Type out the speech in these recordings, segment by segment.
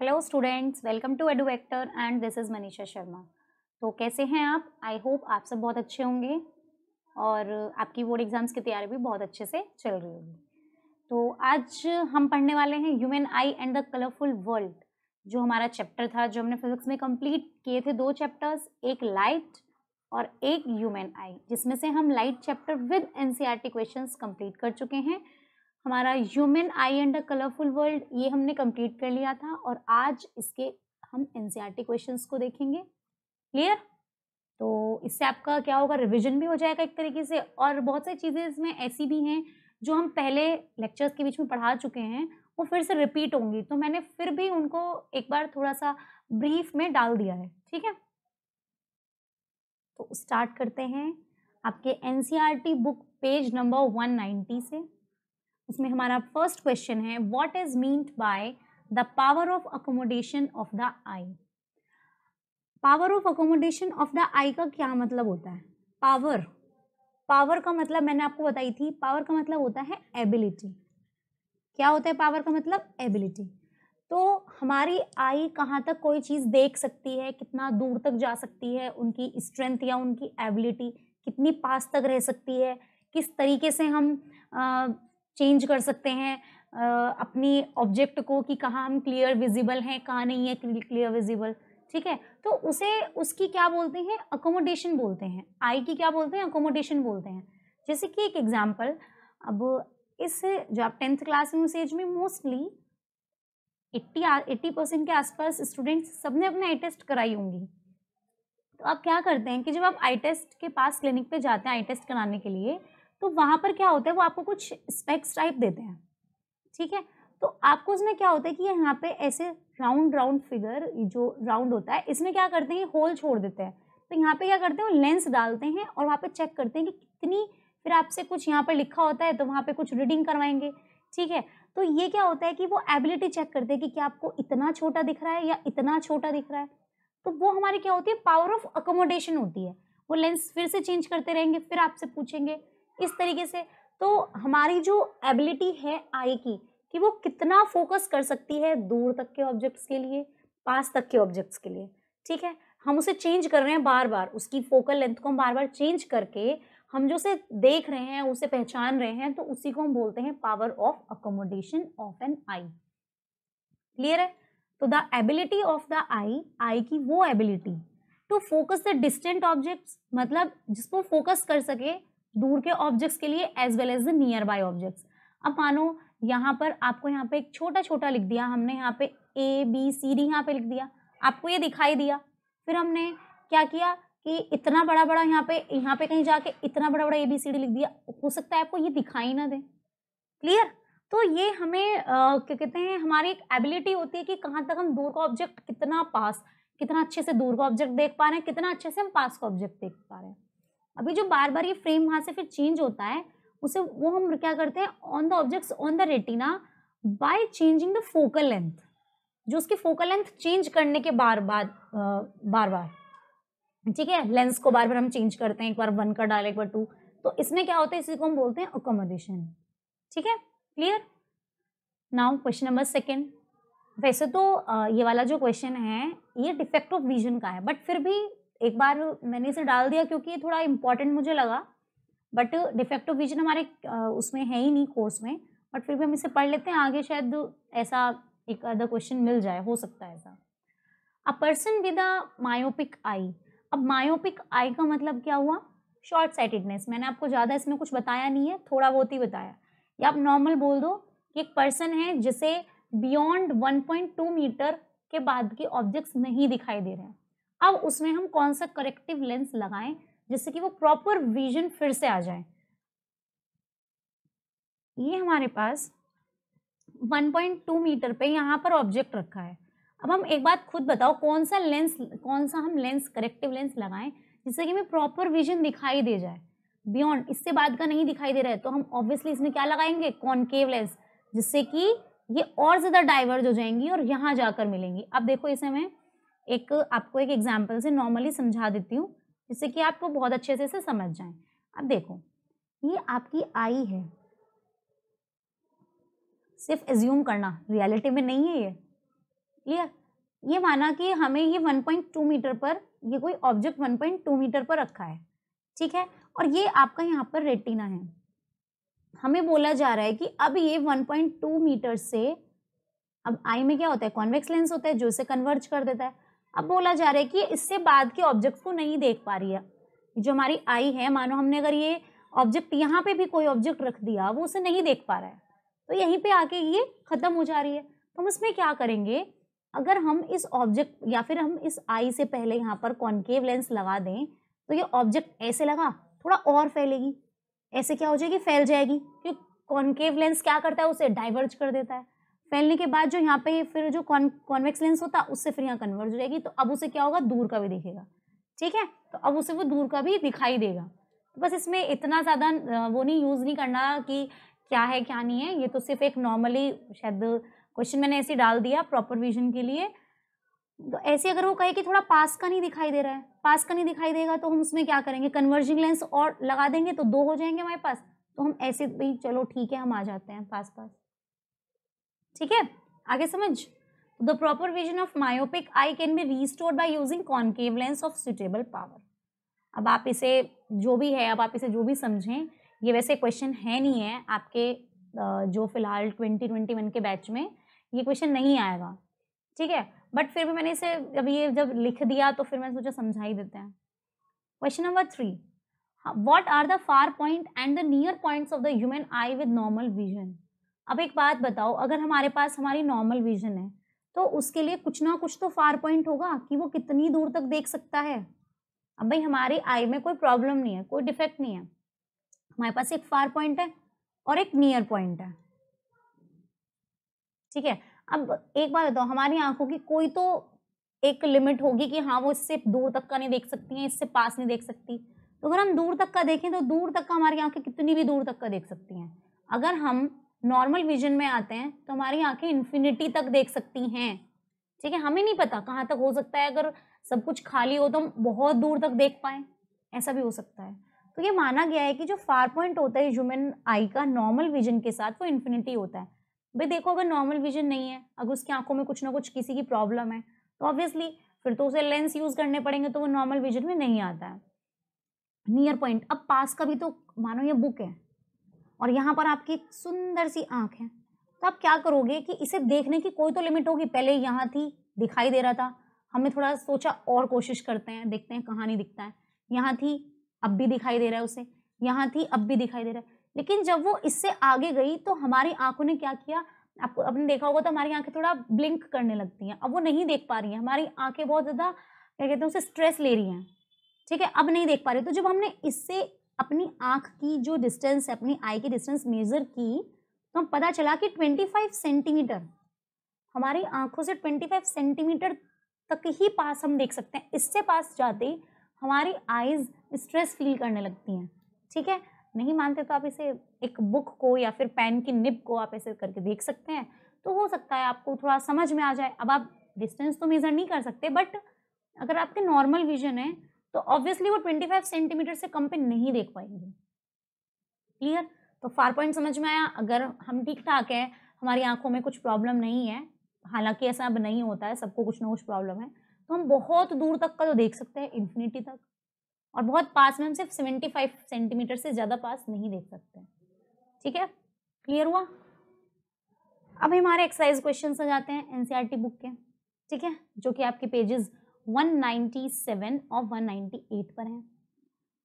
Hello students welcome to Edu Vector and this is Manisha Sharma तो कैसे हैं आप आई होप आप सब बहुत अच्छे होंगे और आपकी बोर्ड एग्ज़ाम्स की तैयारी भी बहुत अच्छे से चल रही होगी तो आज हम पढ़ने वाले हैं human eye and the colourful world जो हमारा चैप्टर था जो हमने फिजिक्स में कंप्लीट किए थे दो चैप्टर्स एक लाइट और एक ह्यूमन आई जिसमें से हम light chapter with an questions complete कर चुके हैं हमारा human eye and a colourful world ये हमने कंप्लीट कर लिया था और आज इसके हम टी क्वेश्चंस को देखेंगे क्लियर तो इससे आपका क्या होगा रिवीजन भी हो जाएगा एक तरीके से और बहुत सारी चीज़ें इसमें ऐसी भी हैं जो हम पहले लेक्चर्स के बीच में पढ़ा चुके हैं वो फिर से रिपीट होंगी तो मैंने फिर भी उनको एक बार थोड़ा सा ब्रीफ में डाल दिया है ठीक है तो स्टार्ट करते हैं आपके एन बुक पेज नंबर 190 से उसमें हमारा फर्स्ट क्वेश्चन है what is meant by the power of accommodation of the eye power of accommodation of the eye का क्या मतलब होता है पावर पावर का मतलब मैंने आपको बताई थी पावर का मतलब होता है एबिलिटी क्या होता है पावर का मतलब एबिलिटी तो हमारी आई कहाँ तक कोई चीज़ देख सकती है कितना दूर तक जा सकती है उनकी स्ट्रेंथ या उनकी एबिलिटी कितनी पास तक रह सकती है किस तरीके से हम चेंज कर सकते हैं अपनी ऑब्जेक्ट को कि कहाँ हम क्लियर विजिबल हैं कहाँ नहीं है क्लियर विजिबल ठीक है तो उसे उसकी क्या बोलते हैं अकोमोडेशन बोलते हैं आई की क्या बोलते हैं अकोमोडेशन बोलते हैं जैसे कि एक एग्जाम्पल अब इस जो आप टेंथ क्लास में उस एज में मोस्टली एट्टी एट्टी परसेंट के आसपास स्टूडेंट्स सबने अपने आई टेस्ट कराई होंगी तो आप क्या करते हैं कि जब आप आई टेस्ट के पास क्लिनिक पे जाते हैं आई टेस्ट कराने के लिए तो वहाँ पर क्या होता है वो आपको कुछ स्पेक्स टाइप देते हैं ठीक है तो आपको उसमें क्या होता है कि यहाँ पे ऐसे राउंड राउंड फिगर जो राउंड होता है इसमें क्या करते हैं होल छोड़ देते हैं तो यहाँ पे क्या करते हैं लेंस डालते हैं और वहाँ पे चेक करते हैं कि कितनी फिर आपसे कुछ यहाँ पर लिखा होता है तो वहाँ पे कुछ रीडिंग करवाएंगे ठीक है तो ये क्या होता है कि वो एबिलिटी चेक करते हैं कि क्या आपको इतना छोटा दिख रहा है या इतना छोटा दिख रहा है तो वो हमारी क्या होती है पावर ऑफ अकोमोडेशन होती है वो लेंस फिर से चेंज करते रहेंगे फिर आपसे पूछेंगे इस तरीके से तो हमारी जो एबिलिटी है आई की कि वो कितना फोकस कर सकती है दूर तक के ऑब्जेक्ट्स के लिए पास तक के ऑब्जेक्ट्स के लिए ठीक है हम उसे चेंज कर रहे हैं बार बार उसकी फोकल लेंथ को हम बार बार चेंज करके हम जो उसे देख रहे हैं उसे पहचान रहे हैं तो उसी को हम बोलते हैं power of accommodation of an eye clear है तो the ability of the eye eye की वो ability to focus the distant objects मतलब जिसको फोकस कर सके दूर के ऑब्जेक्ट्स के लिए as well as the nearby objects अब मानो यहाँ पर आपको यहाँ पे एक छोटा छोटा लिख दिया हमने यहाँ पे ए बी सी डी यहाँ पे लिख दिया आपको ये दिखाई दिया फिर हमने क्या किया कि इतना बड़ा बड़ा यहाँ पे यहाँ पे कहीं जाके इतना बड़ा बड़ा ए बी सी डी लिख दिया हो सकता है आपको ये दिखाई ना दे क्लियर तो ये हमें क्या कहते हैं हमारी एक एबिलिटी होती है कि कहाँ तक हम दूर का ऑब्जेक्ट कितना पास कितना अच्छे से दूर का ऑब्जेक्ट देख पा रहे हैं कितना अच्छे से हम पास का ऑब्जेक्ट देख पा रहे हैं अभी जो बार बार ये फ्रेम वहाँ से फिर चेंज होता है उसे वो हम क्या करते हैं on the objects on the retina by changing the focal length जो उसकी फोकल लेंथ चेंज करने के बार बार बार बार ठीक है लेंस को बार बार हम चेंज करते हैं एक बार वन का डाले एक बार टू तो इसमें क्या होता है इसी को हम बोलते हैं अकोमोडेशन ठीक है clear now question number second वैसे तो ये वाला जो क्वेश्चन है ये डिफेक्ट ऑफ विजन का है बट फिर भी एक बार मैंने इसे डाल दिया क्योंकि ये थोड़ा इम्पोर्टेंट मुझे लगा बट डिफेक्टिव विजन हमारे उसमें है ही नहीं कोर्स में बट फिर भी हम इसे पढ़ लेते हैं आगे शायद ऐसा एक अदर क्वेश्चन मिल जाए हो सकता है ऐसा a person with a myopic eye अब मायोपिक आई का मतलब क्या हुआ शॉर्ट साइटेडनेस मैंने आपको ज़्यादा इसमें कुछ बताया नहीं है थोड़ा बहुत ही बताया या आप नॉर्मल बोल दो कि एक पर्सन है जिसे बियॉन्ड 1.2 मीटर के बाद के ऑब्जेक्ट्स नहीं दिखाई दे रहे हैं अब उसमें हम कौन सा करेक्टिव लेंस लगाएं जिससे कि वो प्रॉपर विजन फिर से आ जाए ये हमारे पास 1.2 मीटर पे यहाँ पर ऑब्जेक्ट रखा है अब हम एक बात खुद बताओ कौन सा लेंस कौन सा हम लेंस करेक्टिव लेंस लगाएं जिससे कि हमें प्रॉपर विजन दिखाई दे जाए बियॉन्ड इससे बाद का नहीं दिखाई दे रहा है तो हम ऑब्वियसली इसमें क्या लगाएंगे कॉनकेव लेंस जिससे कि ये और ज़्यादा डाइवर्ज हो जाएंगी और यहाँ जाकर मिलेंगी अब देखो इसे हमें एक आपको एक एग्जाम्पल से नॉर्मली समझा देती हूँ जिससे कि आपको बहुत अच्छे से इसे समझ जाए अब देखो ये आपकी आई है सिर्फ एज्यूम करना रियलिटी में नहीं है ये क्लियर ये माना कि हमें ये 1.2 मीटर पर ये कोई ऑब्जेक्ट 1.2 मीटर पर रखा है ठीक है और ये आपका यहाँ पर रेटिना है हमें बोला जा रहा है कि अब ये 1.2 मीटर से अब आई में क्या होता है कॉन्वेक्स लेंस होता है जो इसे कन्वर्ज कर देता है अब बोला जा रहा है कि इससे बाद के ऑब्जेक्ट को नहीं देख पा रही है जो हमारी आई है मानो हमने अगर ये ऑब्जेक्ट यहाँ पे भी कोई ऑब्जेक्ट रख दिया वो उसे नहीं देख पा रहा है तो यहीं पे आके ये ख़त्म हो जा रही है तो हम इसमें क्या करेंगे अगर हम इस ऑब्जेक्ट या फिर हम इस आई से पहले यहाँ पर कॉन्केव लेंस लगा दें तो ये ऑब्जेक्ट ऐसे लगा थोड़ा और फैलेगी ऐसे क्या हो जाएगी फैल जाएगी क्योंकि कॉन्केव लेंस क्या करता है उसे डाइवर्ज कर देता है फैलने के बाद जो यहाँ पे फिर जो कॉन्वेक्स लेंस होता उससे फिर यहाँ कन्वर्ज हो जाएगी तो अब उसे क्या होगा दूर का भी दिखेगा ठीक है तो अब उसे वो दूर का भी दिखाई देगा तो बस इसमें इतना ज़्यादा वो नहीं यूज़ नहीं करना कि क्या है क्या नहीं है ये तो सिर्फ एक नॉर्मली शायद क्वेश्चन मैंने ऐसे डाल दिया प्रॉपर विजन के लिए तो ऐसे अगर वो कहे कि थोड़ा पास का नहीं दिखाई दे रहा है पास का नहीं दिखाई देगा तो हम उसमें क्या करेंगे कन्वर्जिंग लेंस और लगा देंगे तो दो हो जाएंगे हमारे पास तो हम ऐसे भी चलो ठीक है हम आ जाते हैं पास पास ठीक है आगे समझ the proper vision of myopic eye can be restore by using concave lens of suitable power अब आप इसे जो भी है अब आप इसे जो भी समझें ये वैसे क्वेश्चन है नहीं है आपके जो फिलहाल ट्वेंटी ट्वेंटी वन के बैच में ये क्वेश्चन नहीं आएगा ठीक है बट फिर भी मैंने इसे जब ये जब लिख दिया तो फिर मैंने सोचा समझा ही देते हैं question number three what are the far point and the near points of the human eye with normal vision अब एक बात बताओ अगर हमारे पास हमारी नॉर्मल विजन है तो उसके लिए कुछ ना कुछ तो फार पॉइंट होगा कि वो कितनी दूर तक देख सकता है अब भाई हमारी आई में कोई प्रॉब्लम नहीं है कोई डिफेक्ट नहीं है हमारे पास एक फार पॉइंट है और एक नियर पॉइंट है ठीक है अब एक बात बताओ हमारी आंखों की कोई तो एक लिमिट होगी कि हाँ वो इससे दूर तक का नहीं देख सकती है इससे पास नहीं देख सकती तो अगर हम दूर तक का देखें तो दूर तक का हमारी आंखें कितनी भी दूर तक का देख सकती हैं अगर हम नॉर्मल विजन में आते हैं तो हमारी आंखें इन्फिनिटी तक देख सकती हैं ठीक है हमें नहीं पता कहाँ तक हो सकता है अगर सब कुछ खाली हो तो हम बहुत दूर तक देख पाए ऐसा भी हो सकता है तो ये माना गया है कि जो फार पॉइंट होता है ह्यूमन आई का नॉर्मल विजन के साथ वो इन्फिनिटी होता है भाई देखो अगर नॉर्मल विजन नहीं है अगर उसकी आंखों में कुछ ना कुछ किसी की प्रॉब्लम है तो ऑब्वियसली फिर तो उसे लेंस यूज़ करने पड़ेंगे तो वो नॉर्मल विजन में नहीं आता है नियर पॉइंट अब पास का भी तो मानो ये बुक है और यहाँ पर आपकी सुंदर सी आँख है तो आप क्या करोगे कि इसे देखने की कोई तो लिमिट होगी पहले यहाँ थी दिखाई दे रहा था हमने थोड़ा सोचा और कोशिश करते हैं देखते हैं कहाँ नहीं दिखता है यहाँ थी अब भी दिखाई दे रहा है उसे यहाँ थी अब भी दिखाई दे रहा है लेकिन जब वो इससे आगे गई तो हमारी आंखों ने क्या किया आपको आपने देखा होगा तो हमारी आंखें थोड़ा ब्लिंक करने लगती हैं अब वो नहीं देख पा रही हैं हमारी आंखें बहुत ज़्यादा क्या कहते हैं उसे स्ट्रेस ले रही हैं ठीक है अब नहीं देख पा रही तो जब हमने इससे अपनी आँख की जो डिस्टेंस है अपनी आई की डिस्टेंस मेज़र की तो हम पता चला कि ट्वेंटी फाइव सेंटीमीटर हमारी आँखों से ट्वेंटी फाइव सेंटीमीटर तक ही पास हम देख सकते हैं इससे पास जाते हमारी आइज़ स्ट्रेस फील करने लगती हैं ठीक है नहीं मानते तो आप इसे एक बुक को या फिर पेन की निब को आप ऐसे करके देख सकते हैं तो हो सकता है आपको थोड़ा समझ में आ जाए अब आप डिस्टेंस तो मेज़र नहीं कर सकते बट अगर आपके नॉर्मल विजन है तो ऑब्वियसली वो 25 सेंटीमीटर से कम पे नहीं देख पाएंगे क्लियर तो फार पॉइंट समझ में आया अगर हम ठीक ठाक है हमारी आंखों में कुछ प्रॉब्लम नहीं है हालांकि ऐसा अब नहीं होता है सबको कुछ ना कुछ प्रॉब्लम है तो हम बहुत दूर तक का तो देख सकते हैं इन्फिनिटी तक और बहुत पास में हम सिर्फ सेवेंटी फाइव सेंटीमीटर से ज़्यादा पास नहीं देख सकते ठीक है क्लियर हुआ अब हमारे एक्सरसाइज क्वेश्चन आ जाते हैं एनसीईआरटी बुक e के ठीक है जो कि आपके पेजेस 197 और 198 पर हैं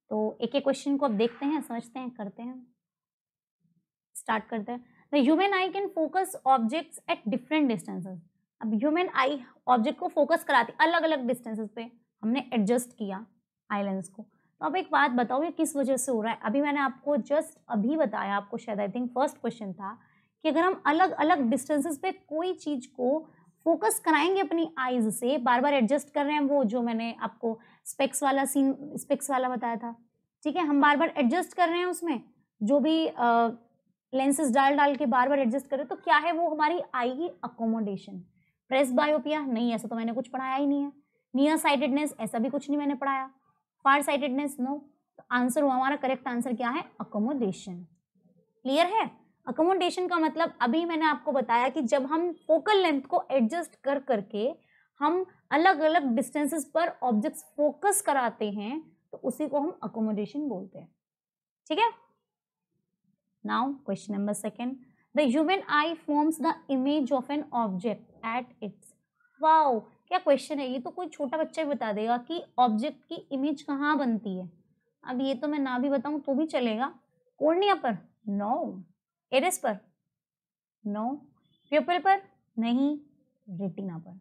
तो एक एक क्वेश्चन को अब देखते हैं समझते हैं करते हैं स्टार्ट करते हैं the human eye can focus objects at different distances अब ह्यूमन आई ऑब्जेक्ट को फोकस कराती अलग अलग डिस्टेंसेस पे हमने एडजस्ट किया आई लेंस को तो अब एक बात बताओ ये किस वजह से हो रहा है अभी मैंने आपको जस्ट अभी बताया आपको शायद आई थिंक फर्स्ट क्वेश्चन था कि अगर हम अलग अलग डिस्टेंसेस पे कोई चीज़ को फोकस कराएंगे अपनी आईज से बार बार एडजस्ट कर रहे हैं वो जो मैंने आपको स्पेक्स वाला सीन स्पेक्स वाला बताया था ठीक है हम बार बार एडजस्ट कर रहे हैं उसमें जो भी लेंसेज डाल डाल के बार बार एडजस्ट कर रहे हैं तो क्या है वो हमारी आई की अकोमोडेशन प्रेस बायोपिया नहीं ऐसा तो मैंने कुछ पढ़ाया ही नहीं है नियर साइटेडनेस ऐसा भी कुछ नहीं मैंने पढ़ाया फार साइटेडनेस नो तो आंसर हुआ हमारा करेक्ट आंसर क्या है अकोमोडेशन क्लियर है अकोमोडेशन का मतलब अभी मैंने आपको बताया कि जब हम फोकल लेंथ को एडजस्ट कर करके हम अलग अलग डिस्टेंसेस पर ऑब्जेक्ट्स फोकस कराते हैं तो उसी को हम अकोमोडेशन बोलते हैं ठीक है now question number second the human eye forms the image of an object at its wow क्या क्वेश्चन है ये तो कोई छोटा बच्चा भी बता देगा कि ऑब्जेक्ट की इमेज कहाँ बनती है अब ये तो मैं ना भी बताऊँ तो भी चलेगा कोर्निया पर नो no. एरिस पर नो प्यूपल पर नहीं रेटिना पर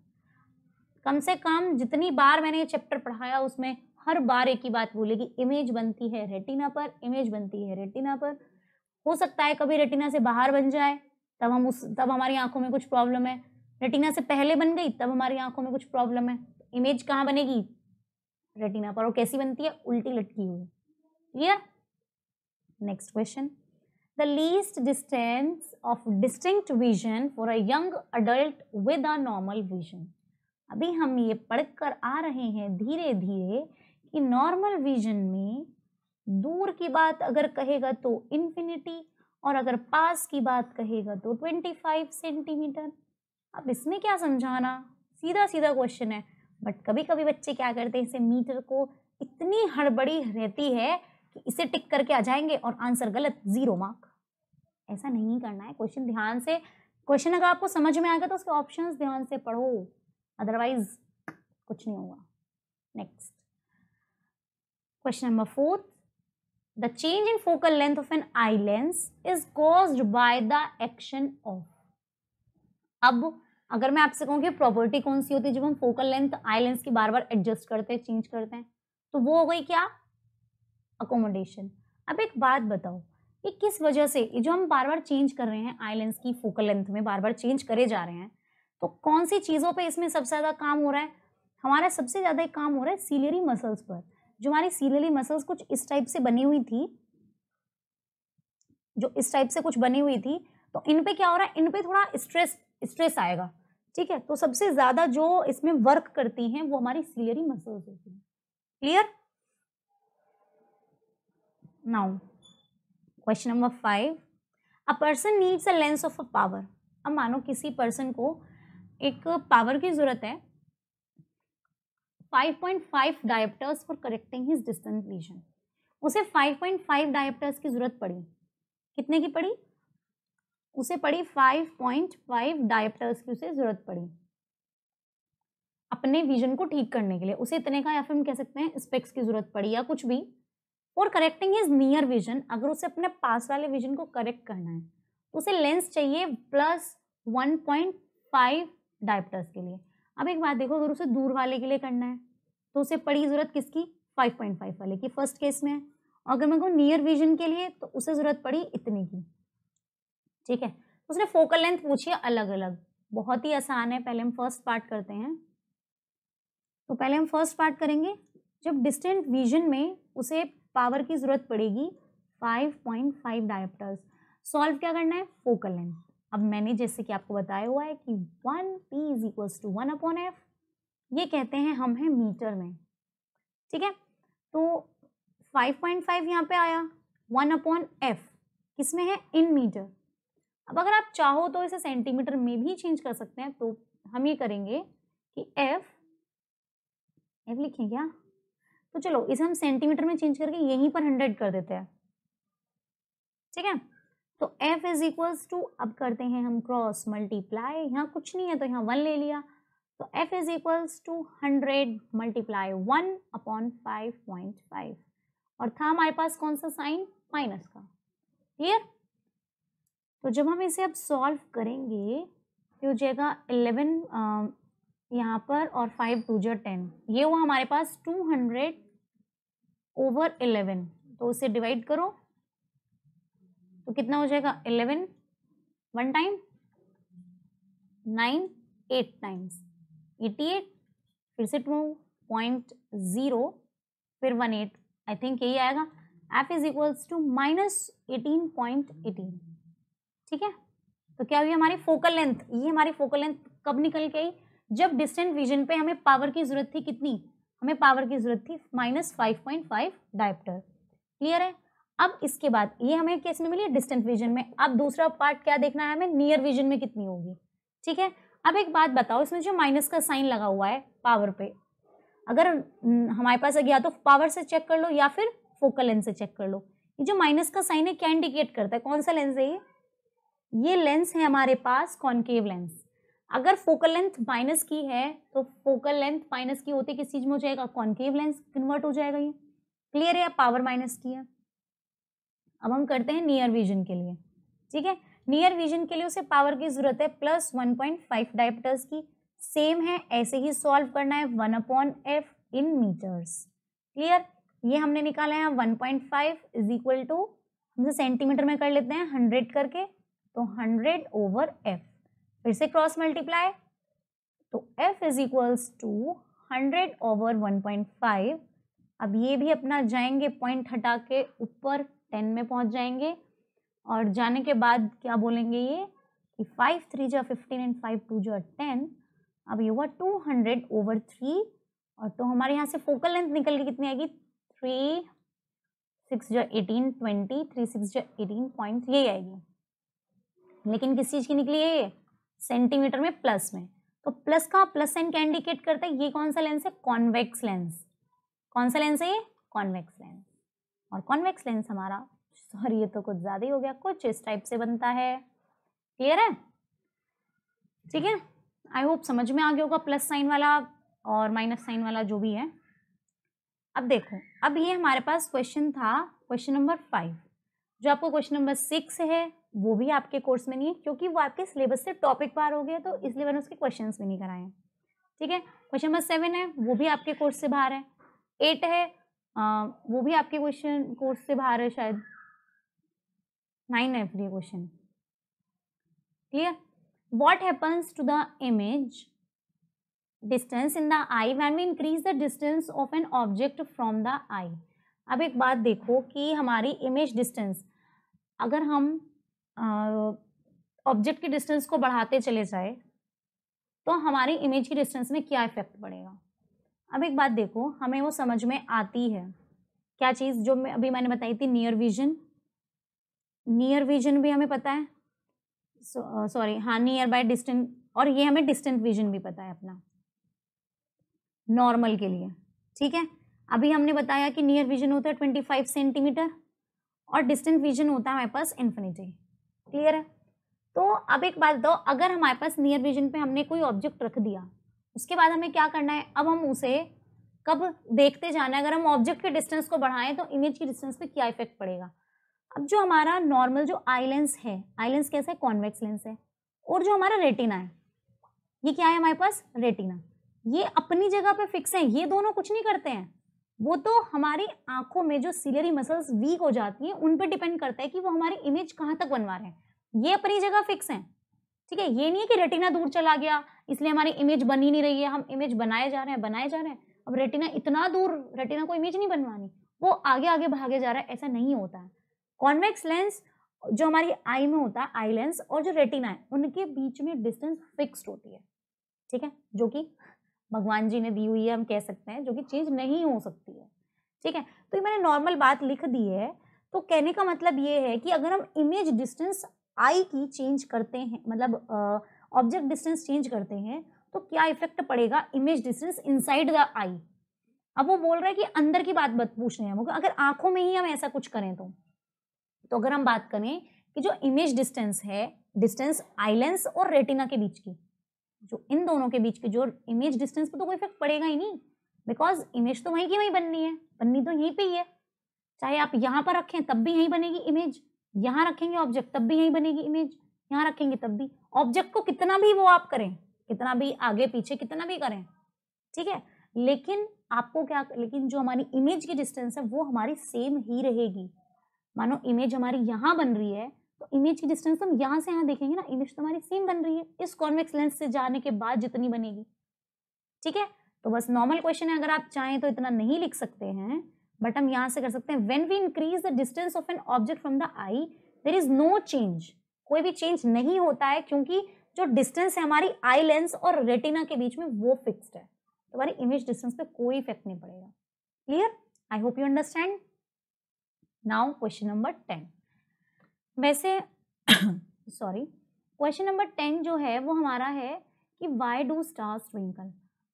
कम से कम जितनी बार मैंने ये चैप्टर पढ़ाया उसमें हर बार एक ही बात बोलेगी इमेज बनती है रेटिना पर इमेज बनती है रेटिना पर हो सकता है कभी रेटिना से बाहर बन जाए तब हम उस तब हमारी आंखों में कुछ प्रॉब्लम है रेटिना से पहले बन गई तब हमारी आंखों में कुछ प्रॉब्लम है इमेज कहाँ बनेगी रेटिना पर और कैसी बनती है उल्टी लटकी हुई clear next question the least distance of distinct vision for a young adult with a normal vision. अभी हम ये पढ़कर आ रहे हैं धीरे धीरे कि नॉर्मल विजन में दूर की बात अगर कहेगा तो इन्फिनिटी और अगर पास की बात कहेगा तो 25 सेंटीमीटर अब इसमें क्या समझाना सीधा सीधा क्वेश्चन है बट कभी कभी बच्चे क्या करते हैं इसे मीटर को इतनी हड़बड़ी रहती है कि इसे टिक करके आ जाएंगे और आंसर गलत जीरो मार्क ऐसा नहीं करना है क्वेश्चन ध्यान से क्वेश्चन अगर आपको समझ में आ गया तो उसके ऑप्शन ध्यान से पढ़ो अदरवाइज कुछ नहीं होगा next question number fourth the change in focal length of an eye lens is cause by the action of अब अगर मैं आपसे कहूँ कि प्रॉपर्टी कौन सी होती है जब हम फोकल लेंथ आई लेंस की बार बार एडजस्ट करते हैं चेंज करते हैं तो वो हो गई क्या अकोमोडेशन अब एक बात बताओ ये किस वजह से ये जो हम बार बार चेंज कर रहे हैं आईलेंस की फोकल लेंथ में बार बार चेंज करे जा रहे हैं तो कौन सी चीज़ों पे इसमें सबसे ज़्यादा काम हो रहा है हमारा सबसे ज़्यादा काम हो रहा है सीलरी मसल्स पर जो हमारी सीलरी मसल्स कुछ इस टाइप से बनी हुई थी जो इस टाइप से कुछ बनी हुई थी तो इन पे क्या हो रहा है इन पे थोड़ा स्ट्रेस स्ट्रेस आएगा ठीक है तो सबसे ज़्यादा जो इसमें वर्क करती हैं वो हमारी सीलरी मसल्स होती हैं clear now question number five a person needs a lens of a power अब मानो किसी पर्सन को एक पावर की ज़रूरत है 5.5 dioptres for correcting his distance vision उसे 5.5 डायप्टर्स की ज़रूरत पड़ी कितने की पड़ी उसे पड़ी 5.5 डायप्टर्स की उसे ज़रूरत पड़ी अपने विजन को ठीक करने के लिए उसे इतने का या फिर हम कह सकते हैं स्पेक्स की ज़रूरत पड़ी या कुछ भी और करेक्टिंग इज नियर विजन अगर उसे अपने पास वाले विजन को करेक्ट करना है तो उसे लेंस चाहिए plus one point five dioptres के लिए अब एक बात देखो अगर उसे दूर वाले के लिए करना है तो उसे पड़ी ज़रूरत किसकी फाइव पॉइंट फाइव वाले की फर्स्ट केस में है और अगर मेरे को नियर विजन के लिए तो उसे ज़रूरत पड़ी इतने की ठीक है उसने फोकल लेंथ पूछी अलग अलग बहुत ही आसान है पहले हम फर्स्ट पार्ट करते हैं तो पहले हम फर्स्ट पार्ट करेंगे जब डिस्टेंट विजन में उसे पावर की ज़रूरत पड़ेगी 5.5 डायप्टर्स सॉल्व क्या करना है फोकल लेंथ अब मैंने जैसे कि आपको बताया हुआ है कि one P is equals to one upon F ये कहते हैं हम हैं मीटर में ठीक है तो 5.5 पॉइंट यहाँ पे आया वन अपॉन एफ किसमें है इन मीटर अब अगर आप चाहो तो इसे सेंटीमीटर में भी चेंज कर सकते हैं तो हम ये करेंगे कि एफ एफ लिखें क्या तो चलो इसे हम सेंटीमीटर में चेंज करके यहीं पर हंड्रेड कर देते हैं ठीक है तो एफ इज इक्वल्स टू अब करते हैं हम क्रॉस मल्टीप्लाई यहाँ कुछ नहीं है तो यहाँ वन ले लिया तो F is equals to hundred multiply one upon five point five और था हमारे पास कौन सा साइन माइनस का क्लियर तो जब हम इसे अब सॉल्व करेंगे तो हो जाएगा इलेवन यहाँ पर और फाइव टू जो टेन ये हुआ हमारे पास टू हंड्रेड ओवर इलेवन तो उसे डिवाइड करो तो कितना हो जाएगा eleven one time nine eight times eighty eight फिर से टू पॉइंट ज़ीरो फिर वन एट आई थिंक यही आएगा F is equals to minus eighteen point eighteen ठीक है तो क्या हुई हमारी फोकल लेंथ ये हमारी फोकल लेंथ कब निकल के आई जब डिस्टेंट विजन पे हमें पावर की जरूरत थी कितनी हमें पावर की जरूरत थी minus five point five dioptre clear है अब इसके बाद ये हमें केस में मिली डिस्टेंट विजन में अब दूसरा पार्ट क्या देखना है हमें नियर विजन में कितनी होगी ठीक है अब एक बात बताओ इसमें जो माइनस का साइन लगा हुआ है पावर पे अगर हमारे पास या तो पावर से चेक कर लो या फिर फोकल लेंस से चेक कर लो ये जो माइनस का साइन है क्या इंडिकेट करता है कौन सा लेंस है ये ये लेंस है हमारे पास कॉन्केव लेंस अगर फोकल लेंथ माइनस की है तो फोकल लेंथ माइनस की होती किस चीज में हो जाएगा कॉन्केव लेंस कन्वर्ट हो जाएगा ये क्लियर है पावर माइनस की है अब हम करते हैं नियर विजन के लिए ठीक है नियर विजन के लिए उसे पावर की जरूरत है plus one point five dioptres की सेम है ऐसे ही सॉल्व करना है one upon F in metres clear ये हमने निकाला है one point five is equal to हमसे सेंटीमीटर में कर लेते हैं हंड्रेड करके तो हंड्रेड ओवर एफ फिर से क्रॉस मल्टीप्लाई तो f is equals to hundred over one point five अब ये भी अपना जाएंगे पॉइंट हटा के ऊपर टेन में पहुंच जाएंगे और जाने के बाद क्या बोलेंगे ये कि फाइव थ्री जो फिफ्टीन एंड फाइव टू जो टेन अब ये हुआ टू हंड्रेड ओवर थ्री और तो हमारे यहाँ से फोकल लेंथ निकल के कितनी आएगी थ्री सिक्स जो एटीन ट्वेंटी थ्री सिक्स जो एटीन पॉइंट ये आएगी लेकिन किस चीज़ की निकली है ये सेंटीमीटर में प्लस में तो प्लस का प्लस साइन क्या इंडिकेट करता है ये कौन सा लेंस है कॉन्वेक्स लेंस कौन सा लेंस है ये कॉन्वेक्स लेंस और कॉन्वेक्स लेंस हमारा सॉरी ये तो कुछ ज़्यादा ही हो गया कुछ इस टाइप से बनता है क्लियर है ठीक है आई होप समझ में आ गया होगा प्लस साइन वाला और माइनस साइन वाला जो भी है अब देखो अब ये हमारे पास क्वेश्चन था क्वेश्चन नंबर फाइव जो आपको क्वेश्चन नंबर सिक्स है वो भी आपके कोर्स में नहीं है क्योंकि वो आपके सिलेबस से टॉपिक बाहर हो गया तो इसलिए मैंने उसके क्वेश्चन भी नहीं कराए हैं ठीक है क्वेश्चन नंबर सेवन है वो भी आपके कोर्स से बाहर है एट है आ, वो भी आपके क्वेश्चन कोर्स से बाहर है शायद नाइन है फिर ये question clear what happens to the image distance in the eye when we increase the distance of an object from the eye अब एक बात देखो कि हमारी इमेज डिस्टेंस अगर हम ऑब्जेक्ट की डिस्टेंस को बढ़ाते चले जाए तो हमारी इमेज की डिस्टेंस में क्या इफेक्ट पड़ेगा अब एक बात देखो हमें वो समझ में आती है क्या चीज़ जो मैं अभी मैंने बताई थी नियर विजन नियर विजन भी हमें पता है सॉरी हाँ नियर बाय डिस्टेंट और ये हमें डिस्टेंट विजन भी पता है अपना नॉर्मल के लिए ठीक है अभी हमने बताया कि नियर विजन होता है ट्वेंटी फाइव सेंटीमीटर और डिस्टेंट विजन होता है हमारे पास इन्फिनिटी क्लियर है तो अब एक बात दो अगर हमारे पास नियर विजन पे हमने कोई ऑब्जेक्ट रख दिया उसके बाद हमें क्या करना है अब हम उसे कब देखते जाना है अगर हम ऑब्जेक्ट के डिस्टेंस को बढ़ाएं तो इमेज की डिस्टेंस पे क्या इफेक्ट पड़ेगा अब जो हमारा नॉर्मल जो आई लेंस है आई लेंस कैसा है कॉन्वेक्स लेंस है और जो हमारा रेटिना है ये क्या है हमारे पास रेटिना ये अपनी जगह पर फिक्स है ये दोनों कुछ नहीं करते हैं वो तो हमारी आंखों में जो सिलरी मसल्स वीक हो जाती हैं उन पर डिपेंड करता है कि वो हमारी इमेज कहाँ तक बनवा रहे हैं ये अपनी जगह फिक्स है ठीक है ये नहीं है कि रेटिना दूर चला गया इसलिए हमारी इमेज बनी नहीं रही है हम इमेज बनाए जा रहे हैं बनाए जा रहे हैं अब रेटिना इतना दूर रेटिना को इमेज नहीं बनवानी वो आगे आगे भागे जा रहा है ऐसा नहीं होता है कॉन्वेक्स लेंस जो हमारी आई में होता है आई लेंस और जो रेटिना है उनके बीच में डिस्टेंस फिक्स्ड होती है ठीक है जो कि भगवान जी ने दी हुई है हम कह सकते हैं जो कि चेंज नहीं हो सकती है ठीक है तो ये मैंने नॉर्मल बात लिख दी है तो कहने का मतलब ये है कि अगर हम इमेज डिस्टेंस आई की चेंज करते हैं मतलब ऑब्जेक्ट डिस्टेंस चेंज करते हैं तो क्या इफेक्ट पड़ेगा image distance inside the eye अब वो बोल रहा है कि अंदर की बात बत पूछ रहे हैं हम अगर आंखों में ही हम ऐसा कुछ करें तो तो अगर हम बात करें कि जो इमेज डिस्टेंस है डिस्टेंस आईलेंस और रेटिना के बीच की जो इन दोनों के बीच की जो इमेज डिस्टेंस पर तो कोई इफेक्ट पड़ेगा ही नहीं बिकॉज इमेज तो वहीं की वहीं बननी है बननी तो यहीं पे ही है चाहे आप यहाँ पर रखें तब भी यहीं बनेगी इमेज यहाँ रखेंगे ऑब्जेक्ट तब भी यहीं बनेगी इमेज यहाँ रखेंगे तब भी ऑब्जेक्ट को कितना भी वो आप करें कितना भी आगे पीछे कितना भी करें ठीक है लेकिन आपको क्या लेकिन जो हमारी इमेज की डिस्टेंस है वो हमारी सेम ही रहेगी मानो इमेज हमारी यहाँ बन रही है तो इमेज की डिस्टेंस हम यहाँ से यहाँ देखेंगे ना इमेज तो हमारी सेम बन रही है इस कॉन्वेक्स लेंस से जाने के बाद जितनी बनेगी ठीक है तो बस नॉर्मल क्वेश्चन है अगर आप चाहें तो इतना नहीं लिख सकते हैं बट हम यहाँ से कर सकते हैं when we increase the distance of an object from the eye there is no change कोई भी चेंज नहीं होता है क्योंकि जो डिस्टेंस है हमारी आई लेंस और रेटिना के बीच में वो फिक्स्ड है तो हमारी इमेज डिस्टेंस पे कोई इफेक्ट नहीं पड़ेगा clear I hope you understand now question number ten वैसे सॉरी क्वेश्चन नंबर टेन जो है वो हमारा है कि वाई डू स्टार्स ट्विंकल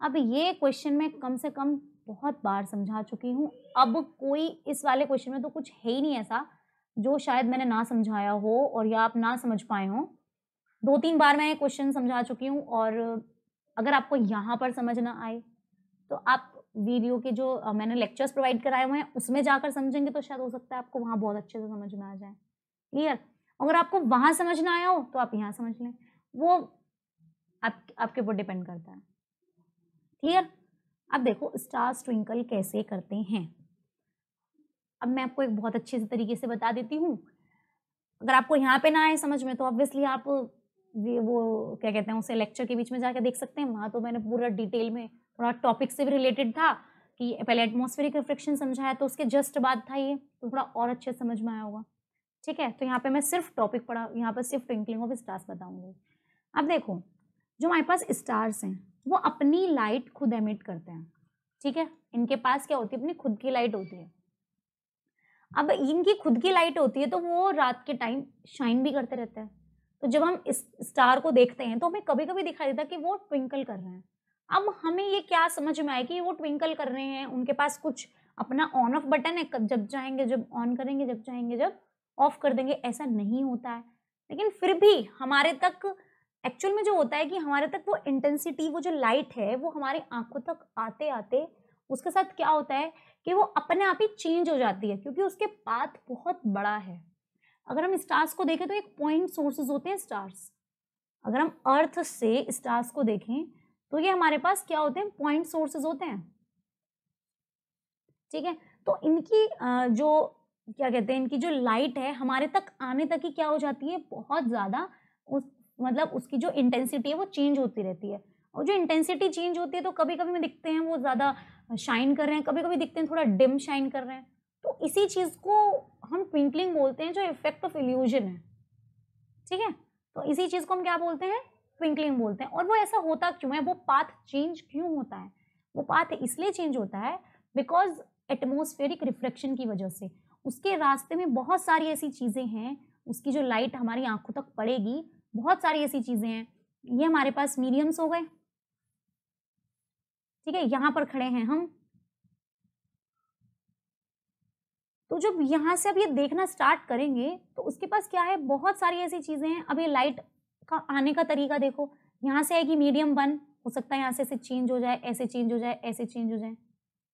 अब ये क्वेश्चन मैं कम से कम बहुत बार समझा चुकी हूँ अब कोई इस वाले क्वेश्चन में तो कुछ है ही नहीं ऐसा जो शायद मैंने ना समझाया हो और या आप ना समझ पाए हों दो तीन बार मैं ये क्वेश्चन समझा चुकी हूँ और अगर आपको यहाँ पर समझ ना आए तो आप वीडियो के जो मैंने लेक्चर्स प्रोवाइड कराए हुए हैं उसमें जाकर समझेंगे तो शायद हो सकता है आपको वहाँ बहुत अच्छे से समझ में आ जाए क्लियर अगर आपको वहाँ समझना आया हो तो आप यहाँ समझ लें वो आप आपके ऊपर डिपेंड करता है क्लियर अब देखो स्टार्स ट्विंकल कैसे करते हैं अब मैं आपको एक बहुत अच्छे से तरीके से बता देती हूँ अगर आपको यहाँ पे ना आए समझ में तो ऑब्वियसली आप वो क्या कहते हैं उसे लेक्चर के बीच में जाके देख सकते हैं वहाँ तो मैंने पूरा डिटेल में थोड़ा टॉपिक से भी रिलेटेड था कि पहले एटमोस्फेरिक रिफ्लेक्शन समझाया तो उसके जस्ट बाद था ये तो थोड़ा और अच्छे समझ में आया होगा ठीक है तो यहाँ पे मैं सिर्फ टॉपिक पढ़ा यहाँ पर सिर्फ ट्विंकलिंग ऑफ स्टार्स बताऊंगी अब देखो जो हमारे पास स्टार्स हैं वो अपनी लाइट खुद एमिट करते हैं ठीक है इनके पास क्या होती है अपनी खुद की लाइट होती है अब इनकी खुद की लाइट होती है तो वो रात के टाइम शाइन भी करते रहते हैं तो जब हम इस स्टार को देखते हैं तो हमें कभी कभी दिखाई देता है कि वो ट्विंकल कर रहे हैं अब हमें ये क्या समझ में आया कि वो ट्विंकल कर रहे हैं उनके पास कुछ अपना ऑन ऑफ बटन है जब जाएंगे जब ऑन करेंगे जब जाएंगे जब ऑफ कर देंगे ऐसा नहीं होता है लेकिन फिर भी हमारे तक एक्चुअल में जो होता है कि हमारे तक वो इंटेंसिटी वो जो लाइट है वो हमारी आंखों तक आते आते उसके साथ क्या होता है कि वो अपने आप ही चेंज हो जाती है क्योंकि उसके पाथ बहुत बड़ा है अगर हम स्टार्स को देखें तो एक पॉइंट सोर्सेज होते हैं स्टार्स अगर हम अर्थ से स्टार्स को देखें तो ये हमारे पास क्या होते हैं पॉइंट सोर्सेज होते हैं ठीक है तो इनकी जो क्या कहते हैं इनकी जो लाइट है हमारे तक आने तक ही क्या हो जाती है बहुत ज़्यादा उस मतलब उसकी जो इंटेंसिटी है वो चेंज होती रहती है और जो इंटेंसिटी चेंज होती है तो कभी कभी में दिखते हैं वो ज़्यादा शाइन कर रहे हैं कभी कभी दिखते हैं थोड़ा डिम शाइन कर रहे हैं तो इसी चीज़ को हम ट्विंकलिंग बोलते हैं जो इफेक्ट ऑफ इल्यूजन है ठीक है तो इसी चीज़ को हम क्या बोलते हैं ट्विंकलिंग बोलते हैं और वो ऐसा होता क्यों है वो पाथ चेंज क्यों होता है वो पाथ इसलिए चेंज होता है बिकॉज एटमोस्फेरिक रिफ्लेक्शन की वजह से उसके रास्ते में बहुत सारी ऐसी चीज़ें हैं उसकी जो लाइट हमारी आंखों तक पड़ेगी बहुत सारी ऐसी चीज़ें हैं ये हमारे पास मीडियम्स हो गए ठीक है यहाँ पर खड़े हैं हम तो जब यहाँ से अब ये देखना स्टार्ट करेंगे तो उसके पास क्या है बहुत सारी ऐसी चीज़ें हैं अब ये लाइट का आने का तरीका देखो यहाँ से आएगी मीडियम वन हो सकता है यहाँ से ऐसे चेंज हो जाए ऐसे चेंज हो जाए ऐसे चेंज हो जाए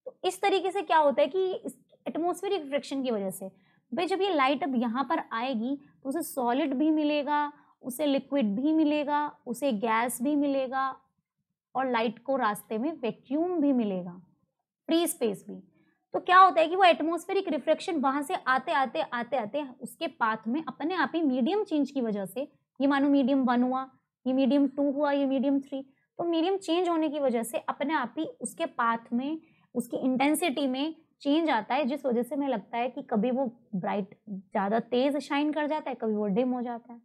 तो इस तरीके से क्या होता है कि एटमोसफेरिक फ्रिक्शन की वजह से भाई जब ये लाइट अब यहाँ पर आएगी तो उसे सॉलिड भी मिलेगा उसे लिक्विड भी मिलेगा उसे गैस भी मिलेगा और लाइट को रास्ते में वैक्यूम भी मिलेगा फ्री स्पेस भी तो क्या होता है कि वो एटमोस्फेरिक रिफ्रेक्शन वहाँ से आते आते आते आते उसके पाथ में अपने आप ही मीडियम चेंज की वजह से ये मानो मीडियम वन हुआ ये मीडियम टू हुआ ये मीडियम थ्री तो मीडियम चेंज होने की वजह से अपने आप ही उसके पाथ में उसकी इंटेंसिटी में चेंज आता है जिस वजह से मैं लगता है कि कभी वो ब्राइट ज़्यादा तेज़ शाइन कर जाता है कभी वो डिम हो जाता है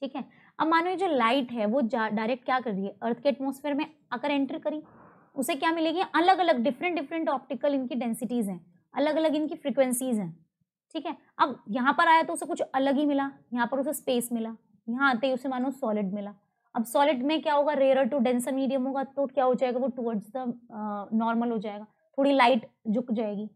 ठीक है अब मानो ये जो लाइट है वो डायरेक्ट क्या कर रही है अर्थ के एटमोसफेयर में आकर एंटर करी उसे क्या मिलेगी अलग अलग डिफरेंट डिफरेंट ऑप्टिकल इनकी डेंसिटीज़ हैं अलग अलग इनकी फ्रिक्वेंसीज़ हैं ठीक है अब यहाँ पर आया तो उसे कुछ अलग ही मिला यहाँ पर उसे स्पेस मिला यहाँ आते ही उसे मानो सॉलिड मिला अब सॉलिड में क्या होगा रेयर टू डेंसर मीडियम होगा तो क्या हो जाएगा वो टुवर्ड्स द नॉर्मल हो जाएगा थोड़ी लाइट झुक जाएगी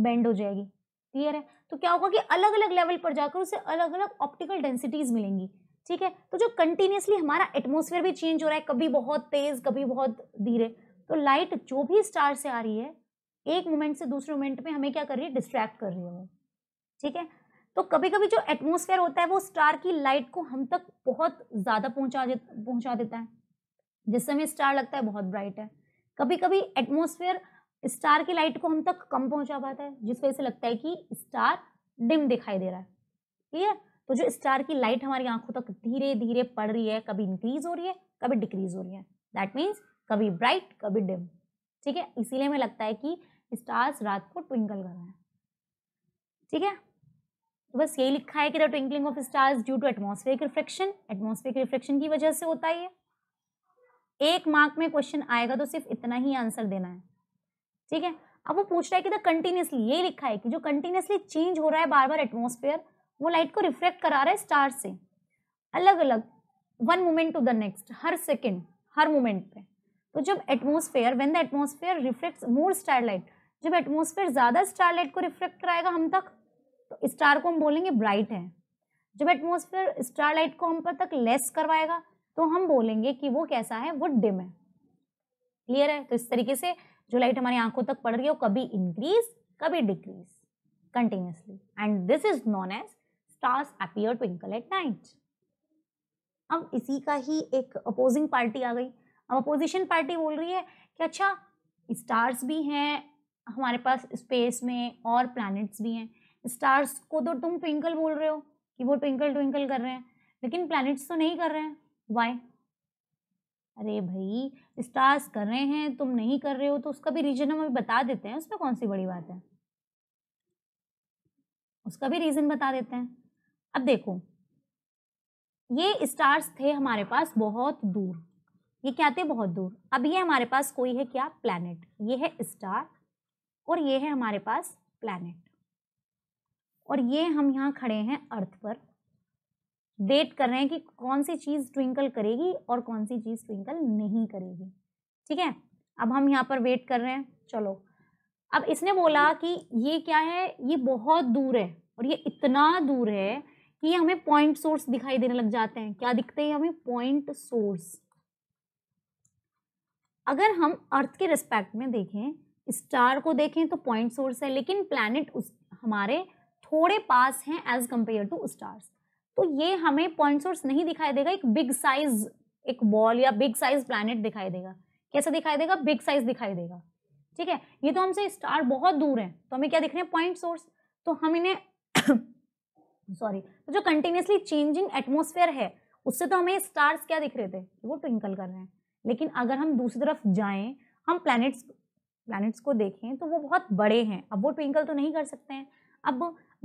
बेंड हो जाएगी क्लियर है तो क्या होगा कि अलग अलग लेवल पर जाकर उसे अलग अलग ऑप्टिकल डेंसिटीज मिलेंगी ठीक है तो जो कंटिन्यूसली हमारा एटमोसफेयर भी चेंज हो रहा है कभी बहुत तेज कभी बहुत धीरे तो लाइट जो भी स्टार से आ रही है एक मोमेंट से दूसरे मोमेंट में हमें क्या कर रही है डिस्ट्रैक्ट कर रही है वो ठीक है तो कभी कभी जो एटमोसफेयर होता है वो स्टार की लाइट को हम तक बहुत ज़्यादा पहुंचा पहुंचा देता है जिससे हमें स्टार लगता है बहुत ब्राइट है कभी कभी एटमोसफेयर स्टार की लाइट को हम तक कम पहुंचा पाता है जिस वजह से लगता है कि स्टार डिम दिखाई दे रहा है ठीक है तो जो स्टार की लाइट हमारी आंखों तक धीरे धीरे पड़ रही है कभी इंक्रीज हो रही है कभी डिक्रीज हो रही है दैट मीन्स कभी ब्राइट कभी डिम ठीक है इसीलिए हमें लगता है कि स्टार्स रात को ट्विंकल कर रहे हैं ठीक है तो बस यही लिखा है कि the twinkling of stars due to atmospheric reflection atmosphere reflection की वजह से होता है एक मार्क में क्वेश्चन आएगा तो सिर्फ इतना ही आंसर देना है ठीक है अब वो पूछ रहा है कि द कंटिन्यूसली ये लिखा है कि जो कंटिन्यूसली चेंज हो रहा है बार बार एटमोसफेयर वो लाइट को रिफ्लेक्ट करा रहा है स्टार से अलग अलग one moment to the next हर सेकेंड हर मोमेंट पे तो जब atmosphere when the atmosphere reflect more starlight जब एटमोसफेयर ज़्यादा स्टारलाइट को रिफ्लेक्ट कराएगा हम तक तो स्टार को हम बोलेंगे ब्राइट है जब एटमोसफेयर स्टारलाइट को हम पर तक लेस करवाएगा तो हम बोलेंगे कि वो कैसा है वो डिम है क्लियर है तो इस तरीके से जो लाइट हमारी आंखों तक पड़ रही है वो कभी इंक्रीज कभी decrease continuously and this is known as stars appear twinkle at night अब इसी का ही एक अपोजिंग पार्टी आ गई अब अपोजिशन पार्टी बोल रही है कि अच्छा स्टार्स भी हैं हमारे पास स्पेस में और प्लैनेट्स भी हैं स्टार्स को तो तुम ट्विंकल बोल रहे हो कि वो ट्विंकल ट्विंकल कर रहे हैं लेकिन प्लैनेट्स तो नहीं कर रहे हैं वाई अरे भाई स्टार्स कर रहे हैं तुम नहीं कर रहे हो तो उसका भी रीजन हम अभी बता देते हैं उसमें कौन सी बड़ी बात है उसका भी रीजन बता देते हैं अब देखो ये स्टार्स थे हमारे पास बहुत दूर ये क्या थे बहुत दूर अब ये हमारे पास कोई है क्या प्लैनेट ये है स्टार और ये है हमारे पास प्लैनेट और ये हम यहाँ खड़े हैं अर्थ पर डेट कर रहे हैं कि कौन सी चीज़ ट्विंकल करेगी और कौन सी चीज़ ट्विंकल नहीं करेगी ठीक है अब हम यहाँ पर वेट कर रहे हैं चलो अब इसने बोला कि ये क्या है ये बहुत दूर है और ये इतना दूर है कि ये हमें पॉइंट सोर्स दिखाई देने लग जाते हैं क्या दिखते हैं हमें पॉइंट सोर्स अगर हम अर्थ के रिस्पेक्ट में देखें स्टार को देखें तो पॉइंट सोर्स है लेकिन प्लैनेट उस हमारे थोड़े पास हैं एज कंपेयर टू स्टार्स तो ये हमें पॉइंट सोर्स नहीं दिखाई देगा एक बिग साइज एक बॉल या बिग साइज प्लानट दिखाई देगा कैसा दिखाई देगा बिग साइज दिखाई देगा ठीक है ये तो हमसे स्टार बहुत दूर है तो हमें क्या दिख रहे हैं पॉइंट सोर्स तो हम इन्हें सॉरी तो जो कंटिन्यूसली चेंजिंग एटमोसफेयर है उससे तो हमें स्टार्स क्या दिख रहे थे वो ट्विंकल कर रहे हैं लेकिन अगर हम दूसरी तरफ जाएं हम प्लैनेट्स प्लैनेट्स को देखें तो वो बहुत बड़े हैं अब वो ट्विंकल तो नहीं कर सकते हैं अब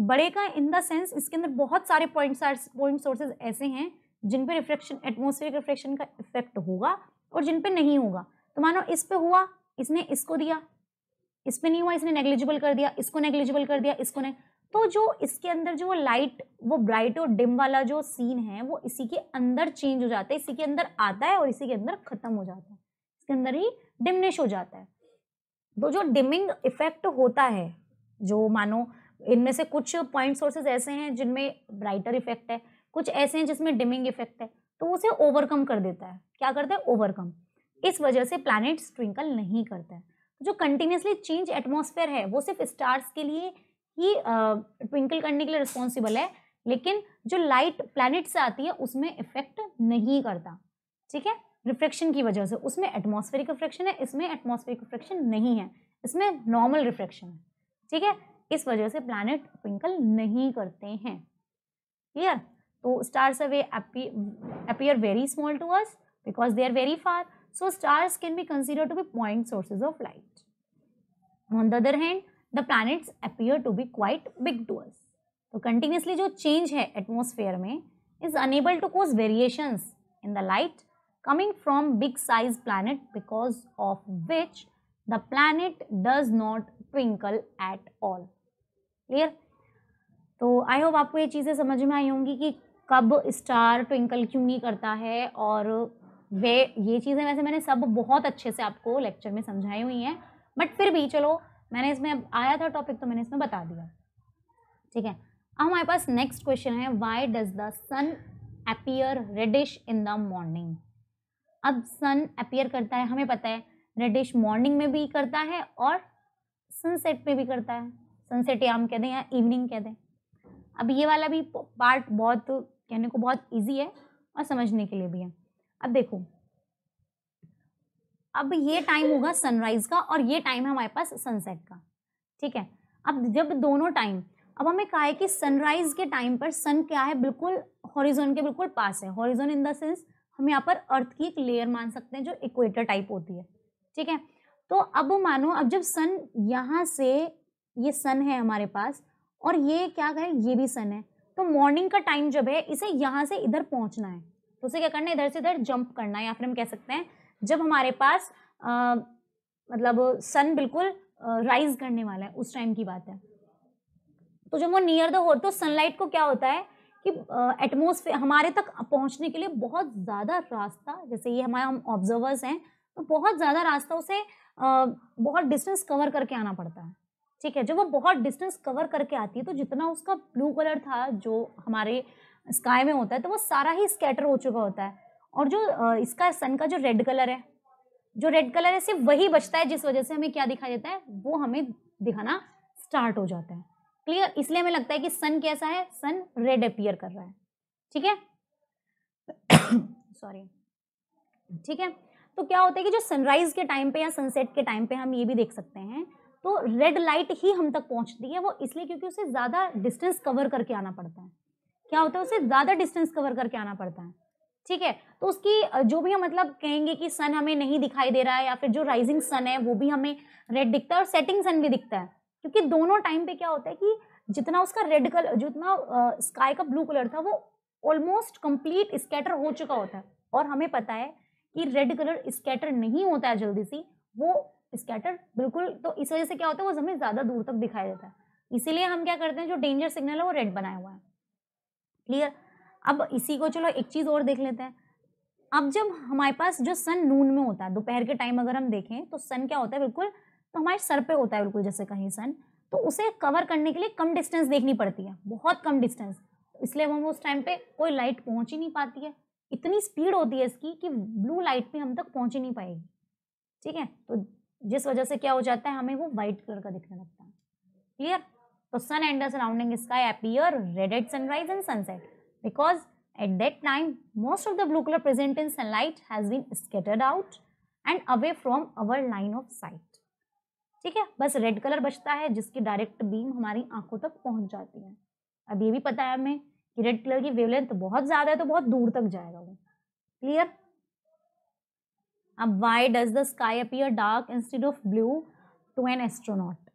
बड़े का इन द सेंस इसके अंदर बहुत सारे पॉइंट पॉइंट सोर्सेज ऐसे हैं जिन पे रिफ्लेक्शन एटमोसफेरिक रिफ्लेक्शन का इफेक्ट होगा और जिन पे नहीं होगा तो मानो इस पे हुआ इसने इसको दिया इस पे नहीं हुआ इसने नेग्लिजिबल कर दिया इसको नेग्लिजिबल कर दिया इसको ने तो जो इसके अंदर जो लाइट वो ब्राइट और डिम वाला जो सीन है वो इसी के अंदर चेंज हो जाता है इसी के अंदर आता है और इसी के अंदर खत्म हो जाता है इसके अंदर ही डिमनिश हो जाता है तो जो डिमिंग इफेक्ट होता है जो मानो इनमें से कुछ पॉइंट सोर्सेज ऐसे हैं जिनमें ब्राइटर इफेक्ट है कुछ ऐसे हैं जिसमें डिमिंग इफेक्ट है तो उसे ओवरकम कर देता है क्या करता है ओवरकम इस वजह से प्लानिट्स ट्विंकल नहीं करता है तो जो कंटिन्यूसली चेंज एटमोसफेयर है वो सिर्फ स्टार्स के लिए ही ट्विंकल uh, करने के लिए रिस्पॉन्सिबल है लेकिन जो लाइट प्लानट से आती है उसमें इफेक्ट नहीं करता ठीक है रिफ्रैक्शन की वजह से उसमें एटमॉस्फेरिक रिफ्रैक्शन है इसमें एटमोसफेरिक रिफ्रैक्शन नहीं है इसमें नॉर्मल रिफ्रैक्शन है ठीक है इस वजह से प्लानट ट्विंकल नहीं करते हैं क्लियर तो stars away appear very small to us because they are very far so stars can be consider to be point sources of light on the other hand the planets appear to be quite big to us तो continuously जो change है atmosphere में is unable to cause variations in the light coming from big size planet because of which the planet does not twinkle at all clear तो I hope आपको ये चीज़ें समझ में आई होंगी कि कब स्टार ट्विंकल क्यों नहीं करता है और वे ये चीज़ें वैसे मैंने सब बहुत अच्छे से आपको लेक्चर में समझाई हुई हैं बट फिर भी चलो मैंने इसमें अब आया था टॉपिक तो मैंने इसमें बता दिया ठीक है अब हमारे पास नेक्स्ट क्वेश्चन है why does the sun appear reddish in the morning अब सन अपियर करता है हमें पता है रेडिश मॉर्निंग में भी करता है और सनसेट में भी करता है सनसेट या हम कह दें या इवनिंग कह दें अब ये वाला भी पार्ट बहुत कहने को बहुत ईजी है और समझने के लिए भी है अब देखो अब ये टाइम होगा सनराइज का और ये टाइम है हमारे पास सनसेट का ठीक है अब जब दोनों टाइम अब हमें कहा है कि सनराइज के टाइम पर सन क्या है बिल्कुल हॉरिजोन के बिल्कुल पास है हॉरिजोन इन द सेंस हम यहाँ पर अर्थ की एक लेयर मान सकते हैं जो इक्वेटर टाइप होती है ठीक है तो अब मानो अब जब सन यहाँ से ये सन है हमारे पास और ये क्या है ये भी सन है तो मॉर्निंग का टाइम जब है इसे यहाँ से इधर पहुँचना है तो उसे क्या करना है इधर से इधर जंप करना है या फिर हम कह सकते हैं जब हमारे पास आ, मतलब सन बिल्कुल राइज करने वाला है उस टाइम की बात है तो जब वो नियर द हो तो सनलाइट को क्या होता है कि एटमोसफेयर हमारे तक पहुंचने के लिए बहुत ज़्यादा रास्ता जैसे ये हमारे हम ऑब्जर्वर्स हैं तो बहुत ज़्यादा रास्ता उसे आ, बहुत डिस्टेंस कवर करके आना पड़ता है ठीक है जब वो बहुत डिस्टेंस कवर करके आती है तो जितना उसका ब्लू कलर था जो हमारे स्काई में होता है तो वो सारा ही स्कैटर हो चुका होता है और जो इसका सन का जो रेड कलर है जो रेड कलर है सिर्फ वही बचता है जिस वजह से हमें क्या दिखाई देता है वो हमें दिखाना स्टार्ट हो जाता है क्लियर इसलिए हमें लगता है कि सन कैसा है सन रेड अपियर कर रहा है ठीक है सॉरी ठीक है तो क्या होता है कि जो सनराइज के टाइम पे या सनसेट के टाइम पे हम ये भी देख सकते हैं तो रेड लाइट ही हम तक पहुंचती है वो इसलिए क्योंकि उसे ज़्यादा डिस्टेंस कवर करके आना पड़ता है क्या होता है उसे ज़्यादा डिस्टेंस कवर करके आना पड़ता है ठीक है तो उसकी जो भी हम मतलब कहेंगे कि सन हमें नहीं दिखाई दे रहा है या फिर जो राइजिंग सन है वो भी हमें रेड दिखता है और सेटिंग सन भी दिखता है क्योंकि दोनों टाइम पे क्या होता है कि जितना उसका रेड कलर जितना स्काई का ब्लू कलर था वो ऑलमोस्ट कंप्लीट स्कैटर हो चुका होता है और हमें पता है कि रेड कलर स्कैटर नहीं होता है जल्दी सी वो स्कैटर बिल्कुल तो इस वजह से क्या होता है वो हमें ज़्यादा दूर तक दिखाई देता है इसीलिए हम क्या करते हैं जो डेंजर सिग्नल है वो रेड बनाया हुआ है क्लियर अब इसी को चलो एक चीज़ और देख लेते हैं अब जब हमारे पास जो सन नून में होता है दोपहर के टाइम अगर हम देखें तो सन क्या होता है बिल्कुल तो हमारे सर पे होता है बिल्कुल जैसे कहीं सन तो उसे कवर करने के लिए कम डिस्टेंस देखनी पड़ती है बहुत कम डिस्टेंस इसलिए हम उस टाइम पे कोई लाइट पहुंच ही नहीं पाती है इतनी स्पीड होती है इसकी कि ब्लू लाइट भी हम तक पहुंच ही नहीं पाएगी ठीक है तो जिस वजह से क्या हो जाता है हमें वो वाइट कलर का दिखने लगता है क्लियर तो sun and surrounding sky appear red at sunrise and sunset because at that time most of the blue colour present in sunlight has been scattered out and away from our line of sight ठीक है बस red colour बचता है जिसकी direct beam हमारी आंखों तक पहुंच जाती है अब ये भी पता है हमें कि रेड कलर की वेवलेंथ बहुत ज़्यादा है तो बहुत दूर तक जाएगा वो क्लियर अब why does the sky appear dark instead of blue to an astronaut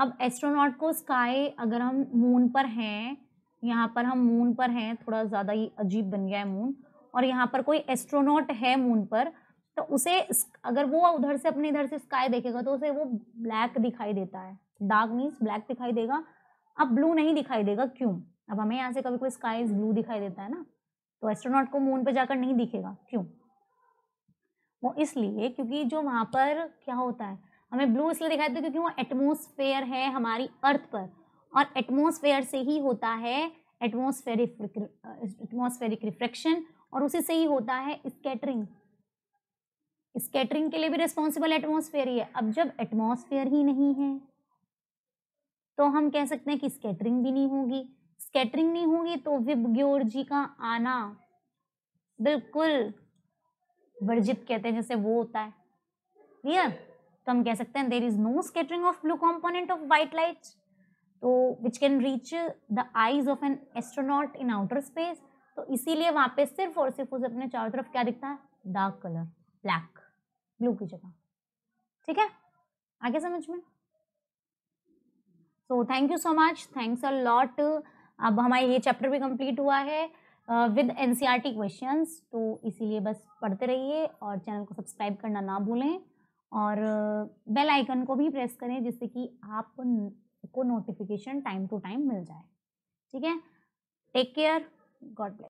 अब एस्ट्रोनॉट को स्काई अगर हम मून पर हैं यहाँ पर हम मून पर हैं थोड़ा ज़्यादा ही अजीब बन गया है मून और यहाँ पर कोई एस्ट्रोनॉट है मून पर तो उसे अगर वो उधर से अपने इधर से स्काई देखेगा तो उसे वो ब्लैक दिखाई देता है डार्क मीन्स ब्लैक दिखाई देगा अब ब्लू नहीं दिखाई देगा क्यों अब हमें यहाँ से कभी कोई स्काई ब्लू दिखाई देता है ना तो एस्ट्रोनॉट को मून पर जाकर नहीं दिखेगा क्यों वो इसलिए क्योंकि जो वहाँ पर क्या होता है हमें ब्लू इसलिए दिखाई देता है क्योंकि वो एटमोसफेयर है हमारी अर्थ पर और एटमोसफेयर से ही होता है एटमोसफेरिक एटमोसफेरिक रिफ्रेक्शन और उसी से ही होता है स्केटरिंग स्केटरिंग के लिए भी रिस्पॉन्सिबल एटमोसफेयर ही है अब जब एटमोसफेयर ही नहीं है तो हम कह सकते हैं कि स्केटरिंग भी नहीं होगी स्केटरिंग नहीं होगी तो विब जी का आना बिल्कुल वर्जित कहते हैं जैसे वो होता है क्लियर तो हम कह सकते हैं there is no scattering of blue component of white light तो which can reach the eyes of an astronaut in outer space तो इसीलिए वहाँ पे सिर्फ और सिर्फ उसे अपने चारों तरफ क्या दिखता है डार्क कलर ब्लैक ब्लू की जगह ठीक है आगे समझ में so thank you so much thanks a lot अब हमारा ये चैप्टर भी कंप्लीट हुआ है with N C R T question तो इसीलिए बस पढ़ते रहिए और चैनल को सब्सक्राइब करना ना भूलें और बेल आइकन को भी प्रेस करें जिससे कि आप को नोटिफिकेशन टाइम टू टाइम मिल जाए ठीक है टेक केयर गॉड ब्लेस